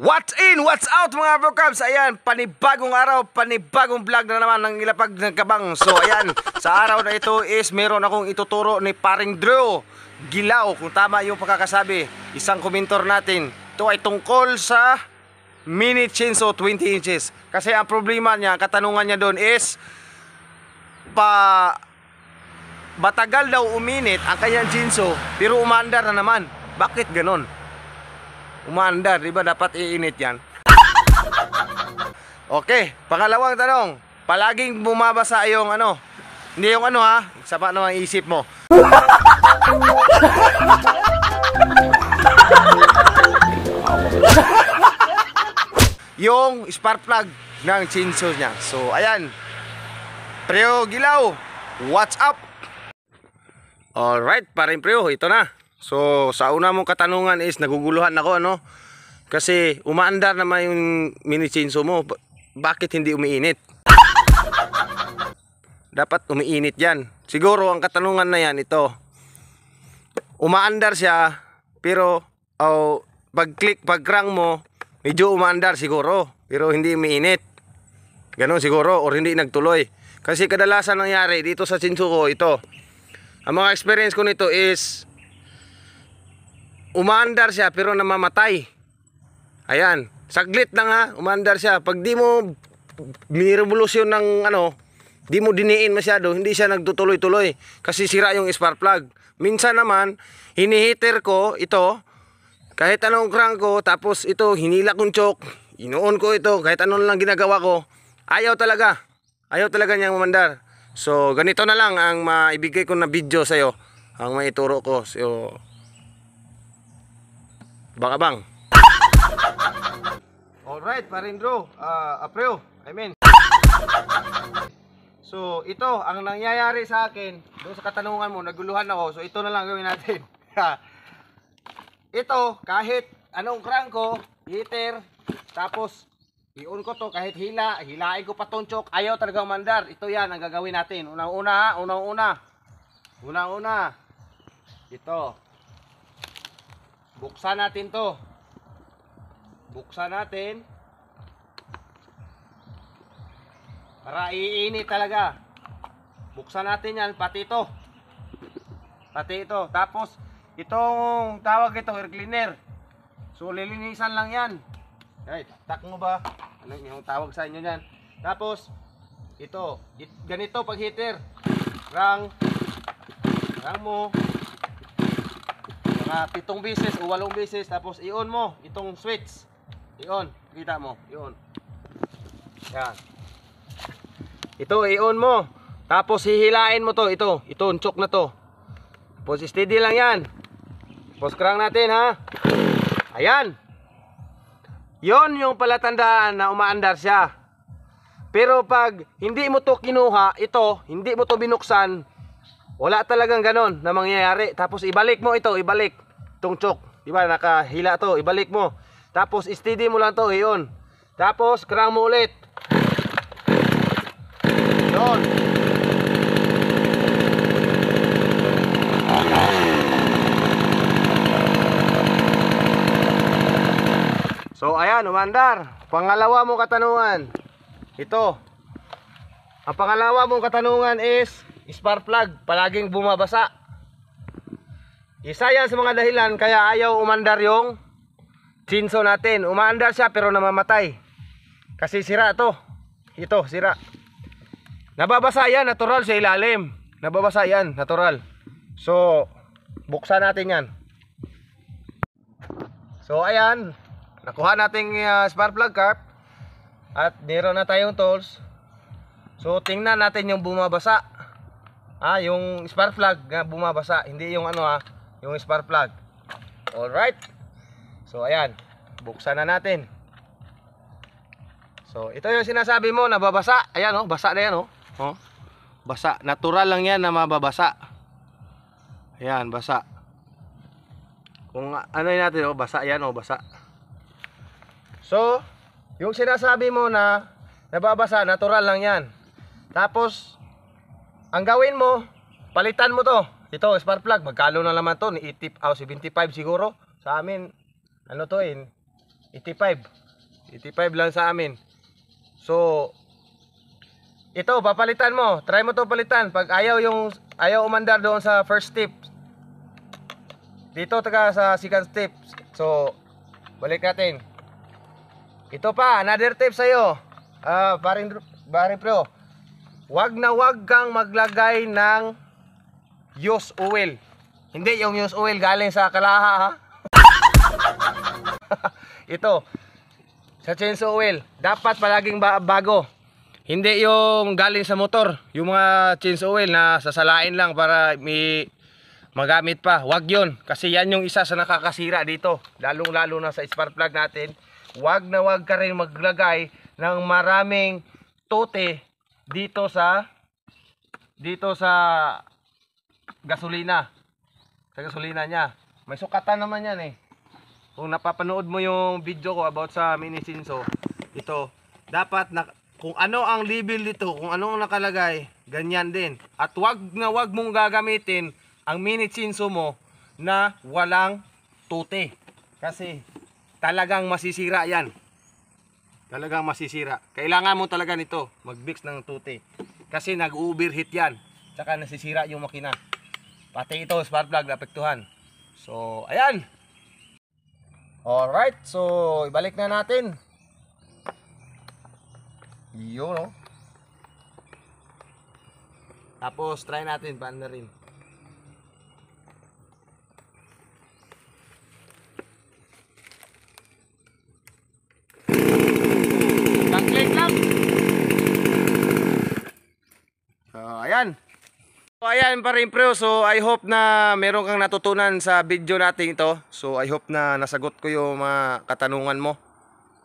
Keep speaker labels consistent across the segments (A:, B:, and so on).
A: What's in, what's out mga vocabs? Ayan, panibagong araw, panibagong vlog na naman ng Ilapag ng Kabang. So ayan, sa araw na ito is meron akong ituturo ni paring Drew Gilaw, kung tama yung pagkakasabi. Isang komentor natin. Ito ay tungkol sa mini chainsaw 20 inches. Kasi ang problema niya, katanungan niya doon is pa batagal daw uminit ang kanyang chainsaw pero umandar na naman. Bakit ganon? umaandar, di ba dapat iinit yan? Okay, pangalawang tanong. Palaging bumabasa yung ano. Hindi yung ano ha, sa paano ang isip mo. yung spark plug ng chinso niya. So, ayan. Preo Gilaw, what's up? Alright, parin Preo, ito na. So, sa una mong katanungan is naguguluhan ako ano? Kasi umaandar naman yung mini chainsaw mo. Bakit hindi umiinit? Dapat umiinit 'yan. Siguro ang katanungan na 'yan ito. Umaandar siya pero oh, pag-click pag rang mo medyo umaandar siguro pero hindi umiinit. Ganon siguro or hindi nagtuloy. Kasi kadalasan nangyari dito sa ko ito. Ang mga experience ko nito is umaandar siya pero namamatay. Ayan, saglit lang ha, umaandar siya. Pag di mo minirevolusyon ng ano, di mo diniin masyado, hindi siya nagtutuloy-tuloy kasi sira yung spark plug. Minsan naman, hinihiter ko ito, kahit anong crank ko, tapos ito, hinila kong choke, inoon ko ito, kahit anong lang ginagawa ko, ayaw talaga. Ayaw talaga niyang umandar. So, ganito na lang ang maibigay ko na video sa'yo, ang maituro ko. So, Bang abang. right, parindro. Uh, ah, apreo. I mean. So, ito, ang nangyayari sa akin, doon sa katanungan mo, naguluhan ako. So, ito na lang gawin natin. ito, kahit anong crank ko, heater, tapos, i-on ko to kahit hila, hilain ko pa tonchok, ayaw talaga mandar. Ito yan ang gagawin natin. Unang-una, unang-una. Unang-una. Ito. Buksan natin to. Buksan natin. Para iinit talaga. Buksan natin yan, pati ito. Pati ito. Tapos, itong tawag ito, air cleaner. So, lilinisan lang yan. Ay, tak mo ba? Ano yung tawag sa inyo yan? Tapos, ito. ganito pag heater. Rang. Rang mo mga ah, pitong beses o walong beses tapos i-on mo itong switch i-on kita mo i-on yan ito i-on mo tapos hihilain mo to ito ito chok na to tapos steady lang yan tapos crank natin ha ayan yon yung palatandaan na umaandar siya pero pag hindi mo to kinuha ito hindi mo to binuksan wala talagang ganon na mangyayari. Tapos ibalik mo ito, ibalik. Itong choke. Diba, nakahila to, ibalik mo. Tapos steady mo lang to, iyon. Tapos crank mo ulit. Yun. So ayan, umandar. Pangalawa mong katanungan. Ito. Ang pangalawa mong katanungan is Spark plug, palaging bumabasa. Isa yan sa mga dahilan kaya ayaw umandar yung chinso natin. Umaandar siya pero namamatay. Kasi sira to. Ito, sira. Nababasa yan, natural sa ilalim. Nababasa yan, natural. So, buksan natin yan. So, ayan. Nakuha natin uh, spark plug cap. At meron na tayong tools. So, tingnan natin yung bumabasa. Ah, yung spark plug na bumabasa, hindi yung ano ha, ah, yung spark plug. All right. So ayan, buksan na natin. So ito yung sinasabi mo na babasa. Ayan oh, basa na yan oh. Oh. Basa, natural lang yan na mababasa. Ayan, basa. Kung ano natin oh, basa yan oh, basa. So, yung sinasabi mo na nababasa, natural lang yan. Tapos, ang gawin mo palitan mo to ito spark plug magkano na naman to 80 oh, 75 siguro sa amin ano to in 85 85 lang sa amin so ito papalitan mo try mo to palitan pag ayaw yung ayaw umandar doon sa first step dito taga sa second step so balik natin ito pa another tip sa sa'yo ah uh, paring, paring pro wag na wag kang maglagay ng used oil. Hindi yung used oil galing sa kalaha ha. Ito, sa chainsaw oil, dapat palaging ba bago. Hindi yung galing sa motor, yung mga chainsaw oil na sasalain lang para may magamit pa. Wag yon kasi yan yung isa sa nakakasira dito. Lalong lalo na sa spark plug natin. Wag na wag ka rin maglagay ng maraming tote dito sa dito sa gasolina. Sa gasolina niya. May sukatan naman yan eh. Kung napapanood mo yung video ko about sa mini sinso, ito, dapat na, kung ano ang label dito, kung ano ang nakalagay, ganyan din. At wag na wag mong gagamitin ang mini sinso mo na walang tute. Kasi talagang masisira yan talagang masisira. Kailangan mo talaga nito, mag-mix ng tuti. Kasi nag-overheat yan. Tsaka nasisira yung makina. Pati ito, spark plug, naapektuhan. So, ayan. Alright, so ibalik na natin. Yun, no? Oh. Tapos, try natin, paano na rin. Oh, ayan. So ayan pa rin pre, so I hope na meron kang natutunan sa video natin ito. So I hope na nasagot ko yung mga katanungan mo.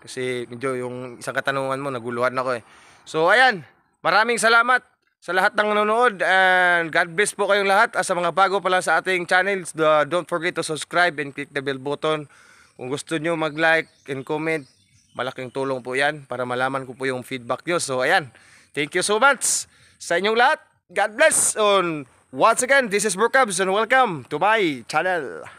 A: Kasi medyo yung isang katanungan mo naguluhan ako eh. So ayan, maraming salamat sa lahat ng nanonood and God bless po kayong lahat. As sa mga bago pala sa ating channel, don't forget to subscribe and click the bell button. Kung gusto nyo mag-like and comment, malaking tulong po yan para malaman ko po yung feedback nyo. So ayan, thank you so much sa inyong lahat. God bless. On once again, this is Brookabs and welcome to my channel.